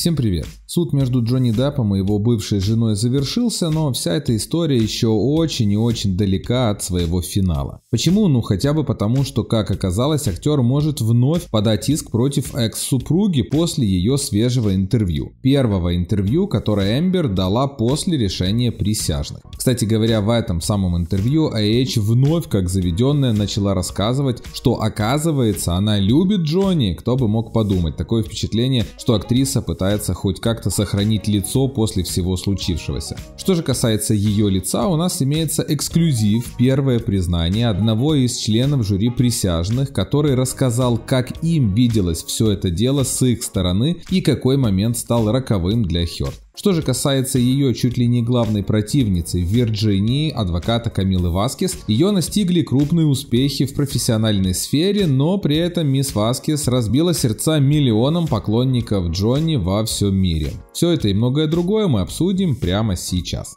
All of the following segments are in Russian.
Всем привет! Суд между Джонни Деппом и его бывшей женой завершился, но вся эта история еще очень и очень далека от своего финала. Почему? Ну хотя бы потому, что, как оказалось, актер может вновь подать иск против экс-супруги после ее свежего интервью. Первого интервью, которое Эмбер дала после решения присяжных. Кстати говоря, в этом самом интервью AH вновь, как заведенная, начала рассказывать, что оказывается она любит Джонни. Кто бы мог подумать, такое впечатление, что актриса пытается старается хоть как-то сохранить лицо после всего случившегося. Что же касается ее лица, у нас имеется эксклюзив, первое признание одного из членов жюри присяжных, который рассказал, как им виделось все это дело с их стороны и какой момент стал роковым для Хёрд. Что же касается ее чуть ли не главной противницы в Вирджинии, адвоката Камилы Васкис, ее настигли крупные успехи в профессиональной сфере, но при этом мисс Васкис разбила сердца миллионам поклонников Джонни во всем мире. Все это и многое другое мы обсудим прямо сейчас.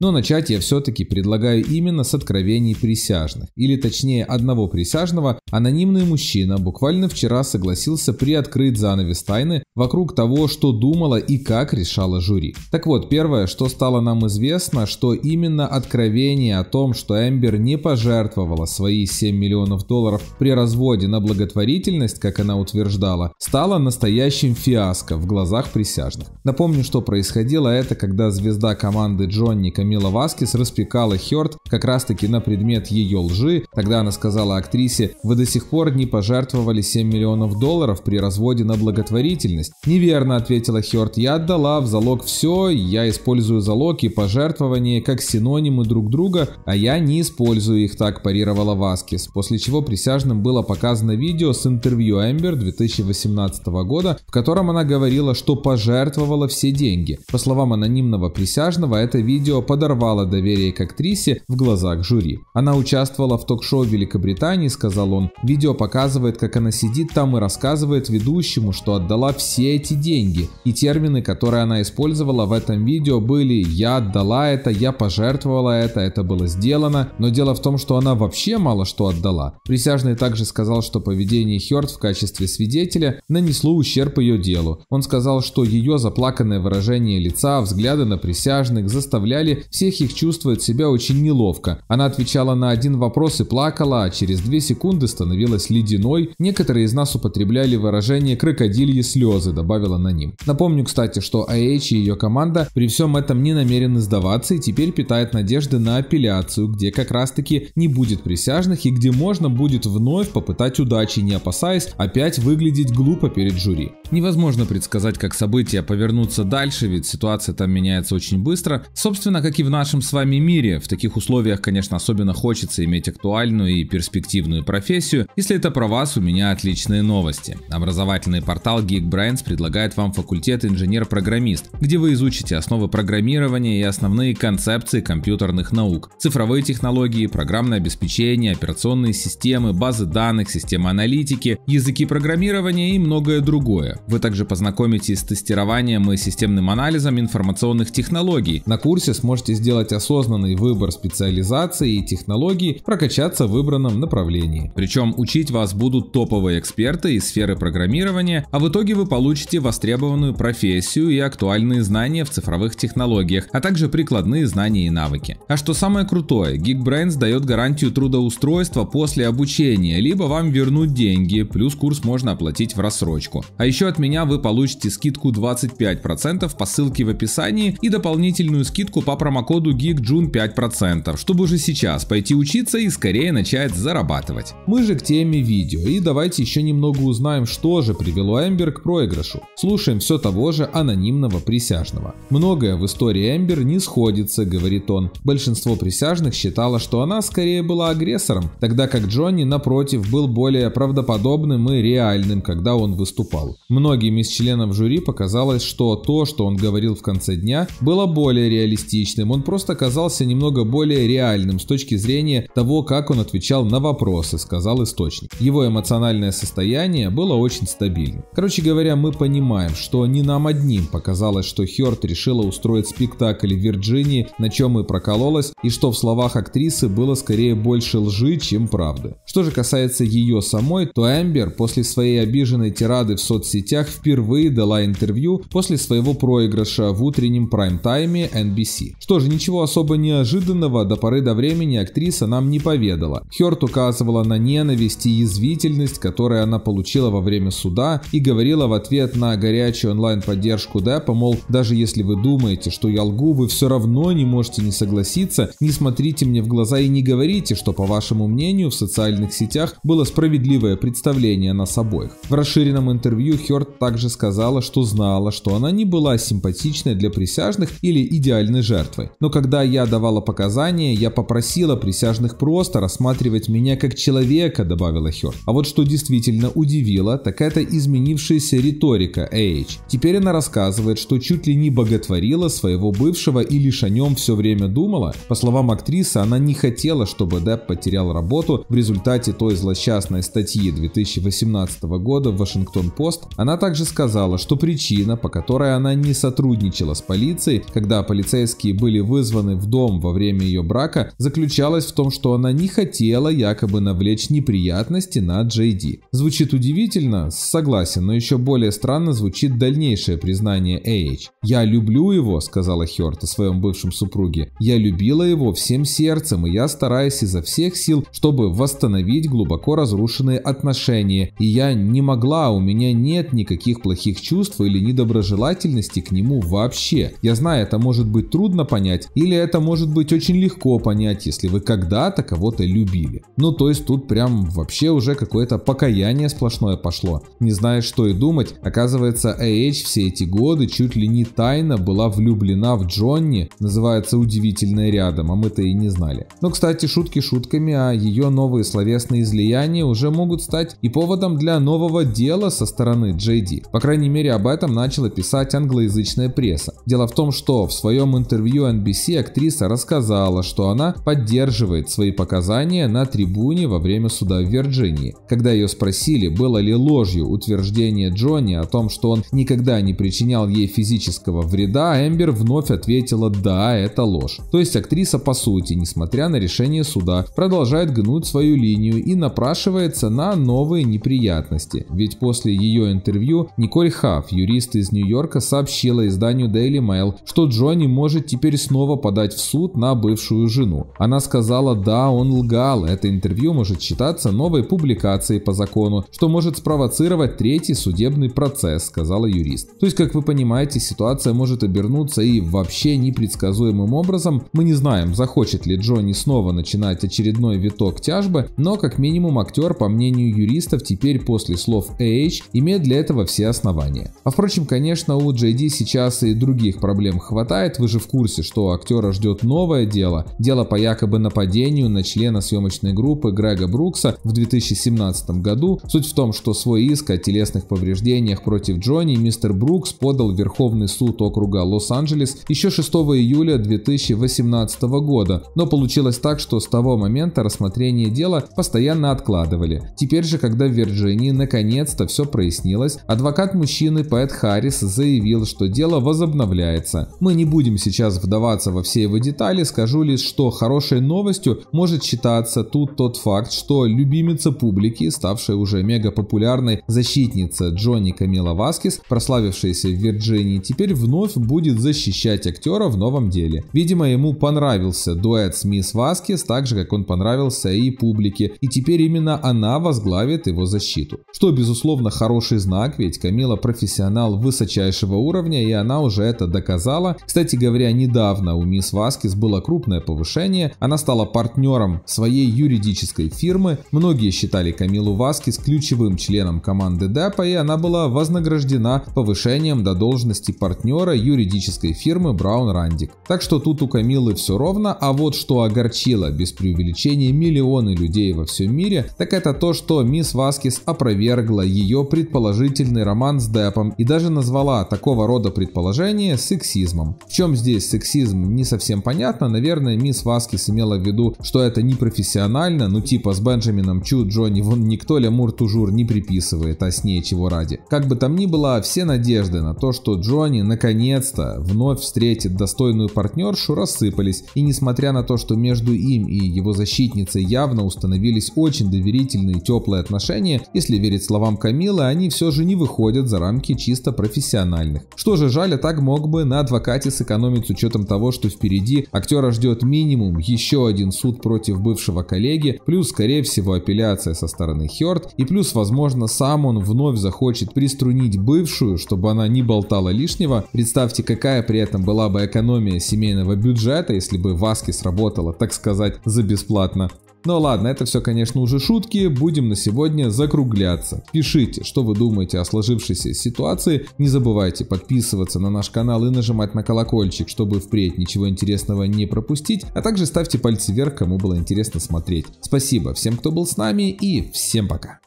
Но начать я все-таки предлагаю именно с откровений присяжных. Или точнее одного присяжного, анонимный мужчина буквально вчера согласился приоткрыть занавес тайны вокруг того, что думала и как решала жюри. Так вот, первое, что стало нам известно, что именно откровение о том, что Эмбер не пожертвовала свои 7 миллионов долларов при разводе на благотворительность, как она утверждала, стало настоящим фиаско в глазах присяжных. Напомню, что происходило это, когда звезда команды Джонни Мила Васкис распекала Хёрд как раз-таки на предмет ее лжи. Тогда она сказала актрисе, вы до сих пор не пожертвовали 7 миллионов долларов при разводе на благотворительность. Неверно, ответила Хёрд, я отдала в залог все, я использую залог и пожертвования как синонимы друг друга, а я не использую их так, парировала Васкис. После чего присяжным было показано видео с интервью Эмбер 2018 года, в котором она говорила, что пожертвовала все деньги. По словам анонимного присяжного, это видео по подорвало доверие к актрисе в глазах жюри. Она участвовала в ток-шоу Великобритании, сказал он. Видео показывает, как она сидит там и рассказывает ведущему, что отдала все эти деньги. И термины, которые она использовала в этом видео были «я отдала это», «я пожертвовала это», «это было сделано». Но дело в том, что она вообще мало что отдала. Присяжный также сказал, что поведение Хёрд в качестве свидетеля нанесло ущерб ее делу. Он сказал, что ее заплаканное выражение лица, взгляды на присяжных заставляли всех их чувствует себя очень неловко. Она отвечала на один вопрос и плакала, а через две секунды становилась ледяной. Некоторые из нас употребляли выражение «крокодильи слезы», добавила на ним. Напомню, кстати, что AH и ее команда при всем этом не намерены сдаваться и теперь питает надежды на апелляцию, где как раз таки не будет присяжных и где можно будет вновь попытать удачи, не опасаясь опять выглядеть глупо перед жюри. Невозможно предсказать, как события повернутся дальше, ведь ситуация там меняется очень быстро. Собственно, как и в нашем с вами мире, в таких условиях, конечно, особенно хочется иметь актуальную и перспективную профессию. Если это про вас, у меня отличные новости. Образовательный портал GeekBrains предлагает вам факультет инженер-программист, где вы изучите основы программирования и основные концепции компьютерных наук, цифровые технологии, программное обеспечение, операционные системы, базы данных, системы аналитики, языки программирования и многое другое. Вы также познакомитесь с тестированием и системным анализом информационных технологий. На курсе сможете сделать осознанный выбор специализации и технологий, прокачаться в выбранном направлении. Причем учить вас будут топовые эксперты из сферы программирования, а в итоге вы получите востребованную профессию и актуальные знания в цифровых технологиях, а также прикладные знания и навыки. А что самое крутое, Geekbrains дает гарантию трудоустройства после обучения, либо вам вернут деньги, плюс курс можно оплатить в рассрочку. А еще от меня вы получите скидку 25% по ссылке в описании и дополнительную скидку по промокоду GeekJune 5%, чтобы уже сейчас пойти учиться и скорее начать зарабатывать. Мы же к теме видео и давайте еще немного узнаем, что же привело Эмбер к проигрышу. Слушаем все того же анонимного присяжного. Многое в истории Эмбер не сходится, говорит он. Большинство присяжных считало, что она скорее была агрессором, тогда как Джонни, напротив, был более правдоподобным и реальным, когда он выступал. Многим из членов жюри показалось, что то, что он говорил в конце дня, было более реалистичным, он просто казался немного более реальным с точки зрения того, как он отвечал на вопросы, сказал источник. Его эмоциональное состояние было очень стабильным. Короче говоря, мы понимаем, что не нам одним показалось, что Хёрд решила устроить спектакль в Вирджинии, на чем и прокололась, и что в словах актрисы было скорее больше лжи, чем правды. Что же касается ее самой, то Эмбер после своей обиженной тирады в соцсети сетях впервые дала интервью после своего проигрыша в утреннем прайм-тайме NBC. Что же, ничего особо неожиданного до поры до времени актриса нам не поведала. Хёрт указывала на ненависть и язвительность, которые она получила во время суда, и говорила в ответ на горячую онлайн-поддержку Деппа, мол, даже если вы думаете, что я лгу, вы все равно не можете не согласиться, не смотрите мне в глаза и не говорите, что, по вашему мнению, в социальных сетях было справедливое представление нас обоих. В расширенном интервью Хёрт Стюарт также сказала, что знала, что она не была симпатичной для присяжных или идеальной жертвой. Но когда я давала показания, я попросила присяжных просто рассматривать меня как человека, добавила Хёрд. А вот что действительно удивило, так это изменившаяся риторика Эйч. Теперь она рассказывает, что чуть ли не боготворила своего бывшего и лишь о нем все время думала. По словам актрисы, она не хотела, чтобы Депп потерял работу в результате той злосчастной статьи 2018 года в Вашингтон-Пост. Она она также сказала, что причина, по которой она не сотрудничала с полицией, когда полицейские были вызваны в дом во время ее брака, заключалась в том, что она не хотела якобы навлечь неприятности на Джейди. Звучит удивительно, согласен, но еще более странно звучит дальнейшее признание Эйч. «Я люблю его», — сказала Хёрт о своем бывшем супруге. «Я любила его всем сердцем, и я стараюсь изо всех сил, чтобы восстановить глубоко разрушенные отношения. И я не могла, у меня нет никаких плохих чувств или недоброжелательности к нему вообще. Я знаю, это может быть трудно понять, или это может быть очень легко понять, если вы когда-то кого-то любили. Ну то есть тут прям вообще уже какое-то покаяние сплошное пошло. Не знаешь, что и думать, оказывается, Эйч все эти годы чуть ли не тайно была влюблена в Джонни, называется «Удивительное рядом», а мы-то и не знали. Но, ну, кстати, шутки шутками, а ее новые словесные излияния уже могут стать и поводом для нового дела со стороны Джонни JD. По крайней мере, об этом начала писать англоязычная пресса. Дело в том, что в своем интервью NBC актриса рассказала, что она поддерживает свои показания на трибуне во время суда в Вирджинии. Когда ее спросили, было ли ложью утверждение Джонни о том, что он никогда не причинял ей физического вреда, Эмбер вновь ответила «да, это ложь». То есть актриса по сути, несмотря на решение суда, продолжает гнуть свою линию и напрашивается на новые неприятности. Ведь после ее интервью интервью, Николь Хафф, юрист из Нью-Йорка, сообщила изданию Daily Mail, что Джонни может теперь снова подать в суд на бывшую жену. Она сказала, да, он лгал, это интервью может считаться новой публикацией по закону, что может спровоцировать третий судебный процесс, сказала юрист. То есть, как вы понимаете, ситуация может обернуться и вообще непредсказуемым образом. Мы не знаем, захочет ли Джонни снова начинать очередной виток тяжбы, но как минимум актер, по мнению юристов, теперь после слов Эйч имеет для для этого все основания. А впрочем, конечно, у JD сейчас и других проблем хватает, вы же в курсе, что актера ждет новое дело, дело по якобы нападению на члена съемочной группы Грега Брукса в 2017 году. Суть в том, что свой иск о телесных повреждениях против Джонни мистер Брукс подал в Верховный суд округа Лос-Анджелес еще 6 июля 2018 года, но получилось так, что с того момента рассмотрение дела постоянно откладывали. Теперь же, когда в Вирджинии наконец-то все прояснилось, закончилась, адвокат мужчины Пэт Харрис заявил, что дело возобновляется. Мы не будем сейчас вдаваться во все его детали, скажу лишь, что хорошей новостью может считаться тут тот факт, что любимица публики, ставшая уже мега популярной защитница Джонни Камила Васкис, прославившаяся в Вирджинии, теперь вновь будет защищать актера в новом деле. Видимо, ему понравился дуэт с мисс Васкис, так же, как он понравился и публике, и теперь именно она возглавит его защиту. Что, безусловно, хороший знак знак, ведь Камила профессионал высочайшего уровня, и она уже это доказала. Кстати говоря, недавно у мисс Васкис было крупное повышение, она стала партнером своей юридической фирмы. Многие считали Камилу Васкис ключевым членом команды Депа, и она была вознаграждена повышением до должности партнера юридической фирмы Браун Рандик. Так что тут у Камилы все ровно, а вот что огорчило без преувеличения миллионы людей во всем мире, так это то, что мисс Васкис опровергла ее предположение положительный роман с Депом и даже назвала такого рода предположение сексизмом. В чем здесь сексизм, не совсем понятно. Наверное, мисс Васкис имела в виду, что это не профессионально, ну типа с Бенджамином Чу Джонни вон никто Лемур Тужур не приписывает, а с ней чего ради. Как бы там ни было, все надежды на то, что Джонни наконец-то вновь встретит достойную партнершу, рассыпались. И несмотря на то, что между им и его защитницей явно установились очень доверительные теплые отношения, если верить словам Камилы, они все же тоже не выходят за рамки чисто профессиональных. Что же, жаль, а так мог бы на адвокате сэкономить с учетом того, что впереди актера ждет минимум еще один суд против бывшего коллеги, плюс, скорее всего, апелляция со стороны Хёрд, и плюс, возможно, сам он вновь захочет приструнить бывшую, чтобы она не болтала лишнего. Представьте, какая при этом была бы экономия семейного бюджета, если бы Васки сработала, так сказать, за бесплатно. Но ну ладно, это все, конечно, уже шутки. Будем на сегодня закругляться. Пишите, что вы думаете о сложившейся ситуации. Не забывайте подписываться на наш канал и нажимать на колокольчик, чтобы впредь ничего интересного не пропустить. А также ставьте пальцы вверх, кому было интересно смотреть. Спасибо всем, кто был с нами и всем пока.